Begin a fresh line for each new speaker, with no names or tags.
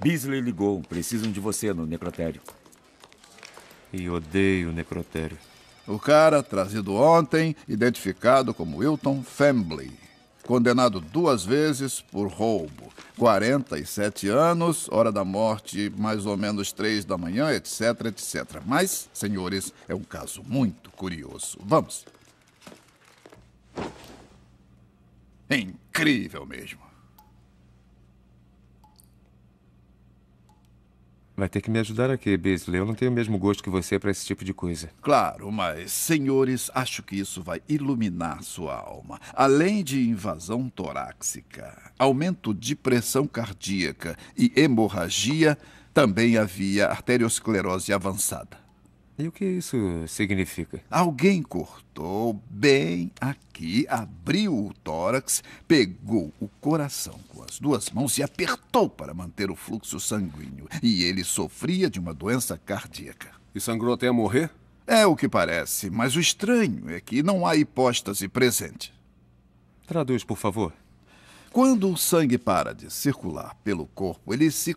Beasley ligou. Precisam de você no necrotério. E odeio o necrotério. O cara, trazido ontem, identificado como Wilton Family. Condenado duas vezes por roubo. 47 anos, hora da morte, mais ou menos três da manhã, etc, etc. Mas, senhores, é um caso muito curioso. Vamos. incrível mesmo.
Vai ter que me ajudar aqui, Beasley. Eu não tenho o mesmo gosto que você para esse tipo de coisa.
Claro, mas, senhores, acho que isso vai iluminar sua alma. Além de invasão torácica, aumento de pressão cardíaca e hemorragia, também havia arteriosclerose avançada.
E o que isso significa?
Alguém cortou bem aqui, abriu o tórax, pegou o coração com as duas mãos e apertou para manter o fluxo sanguíneo. E ele sofria de uma doença cardíaca. E sangrou até morrer? É o que parece, mas o estranho é que não há hipóstase presente. Traduz, por favor. Quando o sangue para de circular pelo corpo, ele se